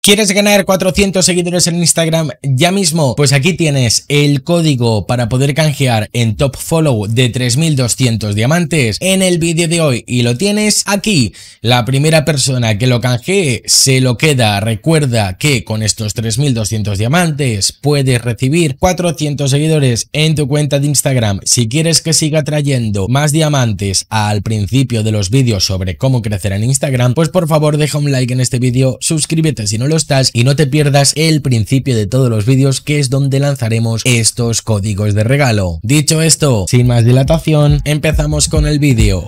¿Quieres ganar 400 seguidores en Instagram ya mismo? Pues aquí tienes el código para poder canjear en Top Follow de 3200 diamantes en el vídeo de hoy y lo tienes aquí. La primera persona que lo canjee se lo queda. Recuerda que con estos 3200 diamantes puedes recibir 400 seguidores en tu cuenta de Instagram. Si quieres que siga trayendo más diamantes al principio de los vídeos sobre cómo crecer en Instagram, pues por favor deja un like en este vídeo, suscríbete si no lo y no te pierdas el principio de todos los vídeos que es donde lanzaremos estos códigos de regalo. Dicho esto, sin más dilatación, empezamos con el vídeo.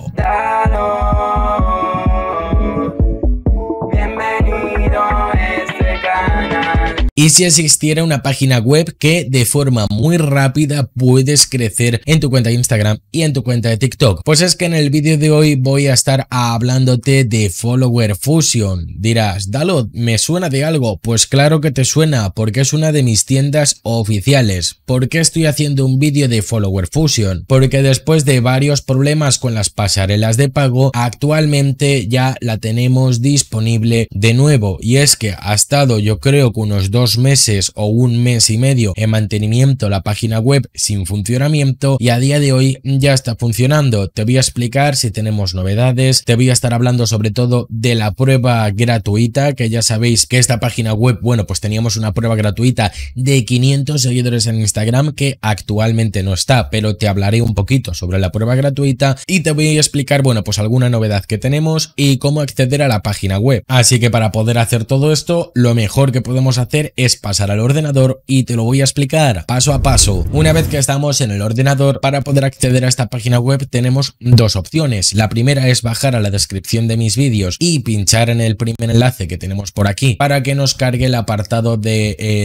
y si existiera una página web que de forma muy rápida puedes crecer en tu cuenta de Instagram y en tu cuenta de TikTok. Pues es que en el vídeo de hoy voy a estar hablándote de Follower Fusion. Dirás, Dalot, ¿me suena de algo? Pues claro que te suena porque es una de mis tiendas oficiales. ¿Por qué estoy haciendo un vídeo de Follower Fusion? Porque después de varios problemas con las pasarelas de pago, actualmente ya la tenemos disponible de nuevo y es que ha estado yo creo que unos dos meses o un mes y medio en mantenimiento la página web sin funcionamiento y a día de hoy ya está funcionando. Te voy a explicar si tenemos novedades, te voy a estar hablando sobre todo de la prueba gratuita, que ya sabéis que esta página web, bueno, pues teníamos una prueba gratuita de 500 seguidores en Instagram que actualmente no está, pero te hablaré un poquito sobre la prueba gratuita y te voy a explicar, bueno, pues alguna novedad que tenemos y cómo acceder a la página web. Así que para poder hacer todo esto, lo mejor que podemos hacer es pasar al ordenador y te lo voy a explicar paso a paso. Una vez que estamos en el ordenador, para poder acceder a esta página web tenemos dos opciones. La primera es bajar a la descripción de mis vídeos y pinchar en el primer enlace que tenemos por aquí para que nos cargue el apartado de, eh,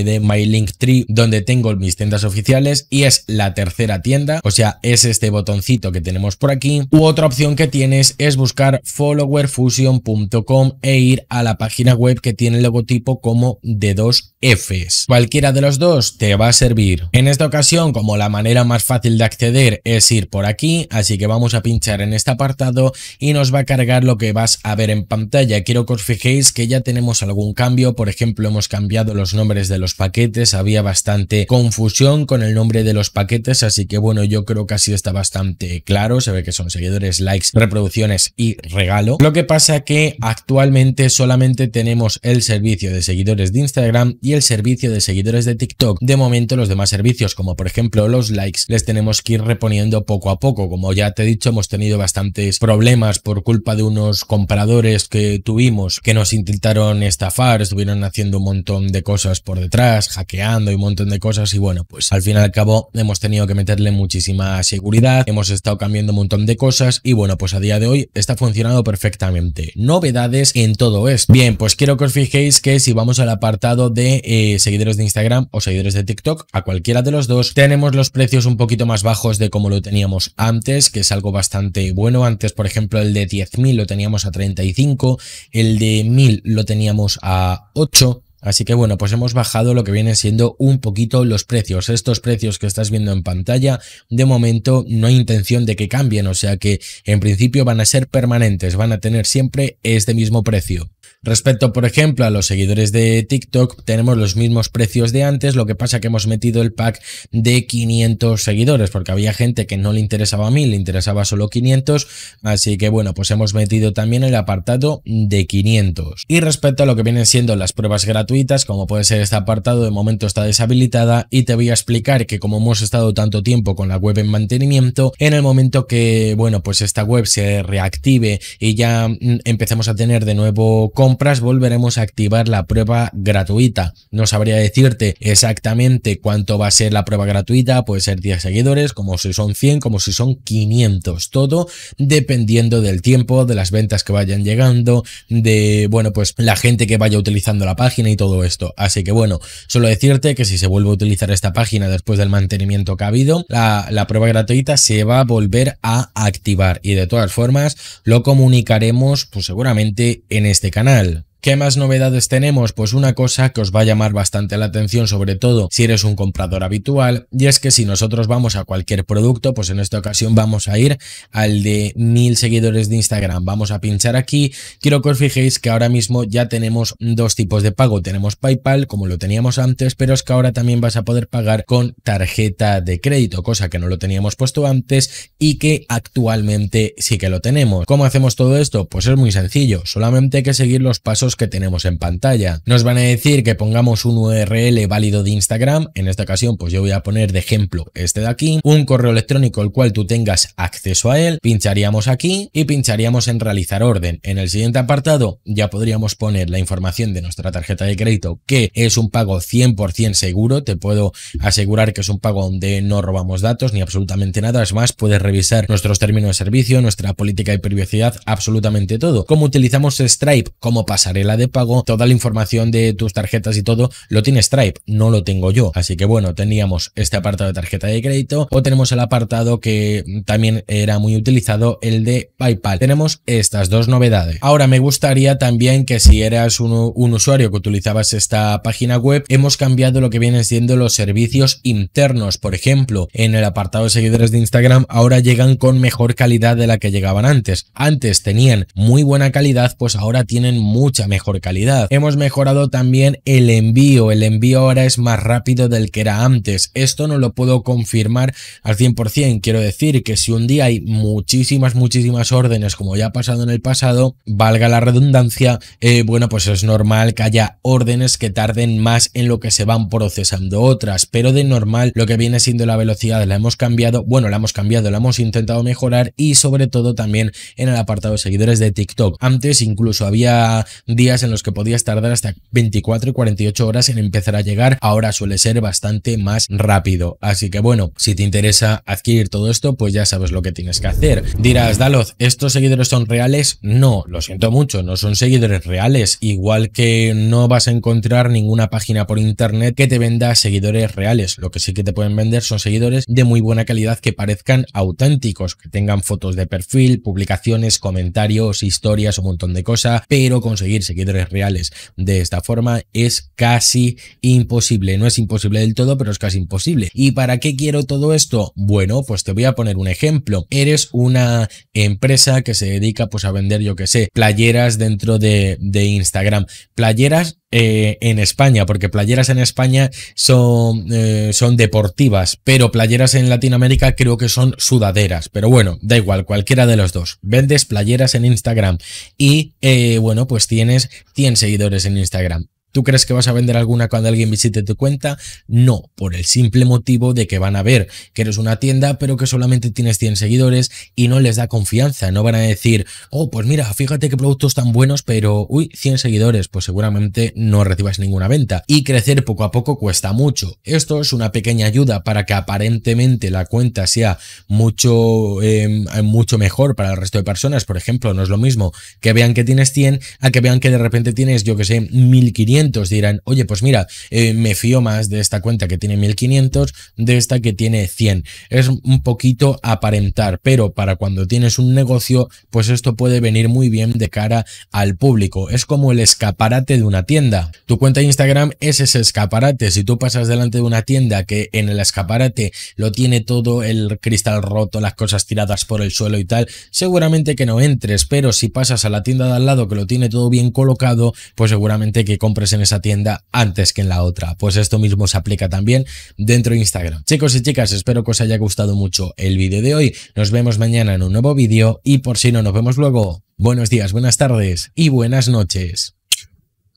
Tree donde tengo mis tiendas oficiales y es la tercera tienda, o sea, es este botoncito que tenemos por aquí. U otra opción que tienes es buscar followerfusion.com e ir a la página web que tiene el logotipo como de dos Fs. Cualquiera de los dos te va a servir. En esta ocasión, como la manera más fácil de acceder es ir por aquí, así que vamos a pinchar en este apartado y nos va a cargar lo que vas a ver en pantalla. Quiero que os fijéis que ya tenemos algún cambio, por ejemplo, hemos cambiado los nombres de los paquetes, había bastante confusión con el nombre de los paquetes, así que bueno, yo creo que así está bastante claro, se ve que son seguidores, likes, reproducciones y regalo. Lo que pasa que actualmente solamente tenemos el servicio de seguidores de Instagram y el servicio de seguidores de TikTok. De momento los demás servicios, como por ejemplo los likes, les tenemos que ir reponiendo poco a poco. Como ya te he dicho, hemos tenido bastantes problemas por culpa de unos compradores que tuvimos que nos intentaron estafar, estuvieron haciendo un montón de cosas por detrás, hackeando y un montón de cosas y bueno, pues al fin y al cabo hemos tenido que meterle muchísima seguridad, hemos estado cambiando un montón de cosas y bueno, pues a día de hoy está funcionando perfectamente. Novedades en todo esto. Bien, pues quiero que os fijéis que si vamos al apartado de eh, seguidores de Instagram o seguidores de TikTok, a cualquiera de los dos. Tenemos los precios un poquito más bajos de como lo teníamos antes, que es algo bastante bueno. Antes, por ejemplo, el de 10.000 lo teníamos a 35, el de 1.000 lo teníamos a 8. Así que bueno, pues hemos bajado lo que vienen siendo un poquito los precios. Estos precios que estás viendo en pantalla, de momento no hay intención de que cambien, o sea que en principio van a ser permanentes, van a tener siempre este mismo precio. Respecto, por ejemplo, a los seguidores de TikTok, tenemos los mismos precios de antes, lo que pasa que hemos metido el pack de 500 seguidores, porque había gente que no le interesaba a mí, le interesaba solo 500, así que bueno, pues hemos metido también el apartado de 500. Y respecto a lo que vienen siendo las pruebas gratuitas, como puede ser este apartado, de momento está deshabilitada y te voy a explicar que como hemos estado tanto tiempo con la web en mantenimiento, en el momento que, bueno, pues esta web se reactive y ya mm, empecemos a tener de nuevo compras, volveremos a activar la prueba gratuita. No sabría decirte exactamente cuánto va a ser la prueba gratuita, puede ser 10 seguidores, como si son 100, como si son 500, todo dependiendo del tiempo, de las ventas que vayan llegando, de, bueno, pues la gente que vaya utilizando la página y todo esto. Así que bueno, solo decirte que si se vuelve a utilizar esta página después del mantenimiento que ha habido, la, la prueba gratuita se va a volver a activar y de todas formas lo comunicaremos pues seguramente en este canal. Fall ¿Qué más novedades tenemos? Pues una cosa que os va a llamar bastante la atención, sobre todo si eres un comprador habitual, y es que si nosotros vamos a cualquier producto, pues en esta ocasión vamos a ir al de mil seguidores de Instagram. Vamos a pinchar aquí. Quiero que os fijéis que ahora mismo ya tenemos dos tipos de pago. Tenemos PayPal, como lo teníamos antes, pero es que ahora también vas a poder pagar con tarjeta de crédito, cosa que no lo teníamos puesto antes y que actualmente sí que lo tenemos. ¿Cómo hacemos todo esto? Pues es muy sencillo, solamente hay que seguir los pasos que tenemos en pantalla. Nos van a decir que pongamos un URL válido de Instagram, en esta ocasión pues yo voy a poner de ejemplo este de aquí, un correo electrónico al el cual tú tengas acceso a él, pincharíamos aquí y pincharíamos en realizar orden. En el siguiente apartado ya podríamos poner la información de nuestra tarjeta de crédito que es un pago 100% seguro, te puedo asegurar que es un pago donde no robamos datos ni absolutamente nada, es más, puedes revisar nuestros términos de servicio, nuestra política de privacidad, absolutamente todo. como utilizamos Stripe como pasar la de pago, toda la información de tus tarjetas y todo lo tiene Stripe, no lo tengo yo. Así que bueno, teníamos este apartado de tarjeta de crédito o tenemos el apartado que también era muy utilizado, el de PayPal. Tenemos estas dos novedades. Ahora me gustaría también que si eras un, un usuario que utilizabas esta página web, hemos cambiado lo que vienen siendo los servicios internos. Por ejemplo, en el apartado de seguidores de Instagram ahora llegan con mejor calidad de la que llegaban antes. Antes tenían muy buena calidad, pues ahora tienen mucha mejor calidad. Hemos mejorado también el envío, el envío ahora es más rápido del que era antes. Esto no lo puedo confirmar al 100%, quiero decir que si un día hay muchísimas, muchísimas órdenes como ya ha pasado en el pasado, valga la redundancia, eh, bueno, pues es normal que haya órdenes que tarden más en lo que se van procesando otras, pero de normal lo que viene siendo la velocidad la hemos cambiado, bueno, la hemos cambiado, la hemos intentado mejorar y sobre todo también en el apartado de seguidores de TikTok. Antes incluso había días en los que podías tardar hasta 24 y 48 horas en empezar a llegar, ahora suele ser bastante más rápido. Así que bueno, si te interesa adquirir todo esto, pues ya sabes lo que tienes que hacer. Dirás, Daloz, ¿estos seguidores son reales? No, lo siento mucho, no son seguidores reales, igual que no vas a encontrar ninguna página por internet que te venda seguidores reales. Lo que sí que te pueden vender son seguidores de muy buena calidad que parezcan auténticos, que tengan fotos de perfil, publicaciones, comentarios, historias, un montón de cosas, pero conseguir seguidores reales de esta forma es casi imposible. No es imposible del todo, pero es casi imposible. ¿Y para qué quiero todo esto? Bueno, pues te voy a poner un ejemplo. Eres una empresa que se dedica pues a vender, yo que sé, playeras dentro de, de Instagram. Playeras eh, en España, porque playeras en España son, eh, son deportivas, pero playeras en Latinoamérica creo que son sudaderas. Pero bueno, da igual, cualquiera de los dos. Vendes playeras en Instagram y, eh, bueno, pues tienes 100 seguidores en Instagram. ¿Tú crees que vas a vender alguna cuando alguien visite tu cuenta? No, por el simple motivo de que van a ver que eres una tienda, pero que solamente tienes 100 seguidores y no les da confianza. No van a decir, oh, pues mira, fíjate qué productos tan buenos, pero uy, 100 seguidores, pues seguramente no recibas ninguna venta. Y crecer poco a poco cuesta mucho. Esto es una pequeña ayuda para que aparentemente la cuenta sea mucho, em, mucho mejor para el resto de personas. Por ejemplo, no es lo mismo que vean que tienes 100 a que vean que de repente tienes, yo que sé, 1500 dirán, oye, pues mira, eh, me fío más de esta cuenta que tiene 1500, de esta que tiene 100. Es un poquito aparentar, pero para cuando tienes un negocio, pues esto puede venir muy bien de cara al público. Es como el escaparate de una tienda. Tu cuenta de Instagram es ese escaparate. Si tú pasas delante de una tienda que en el escaparate lo tiene todo el cristal roto, las cosas tiradas por el suelo y tal, seguramente que no entres, pero si pasas a la tienda de al lado que lo tiene todo bien colocado, pues seguramente que compres en esa tienda antes que en la otra. Pues esto mismo se aplica también dentro de Instagram. Chicos y chicas, espero que os haya gustado mucho el vídeo de hoy. Nos vemos mañana en un nuevo vídeo y por si no nos vemos luego, buenos días, buenas tardes y buenas noches.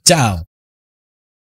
¡Chao!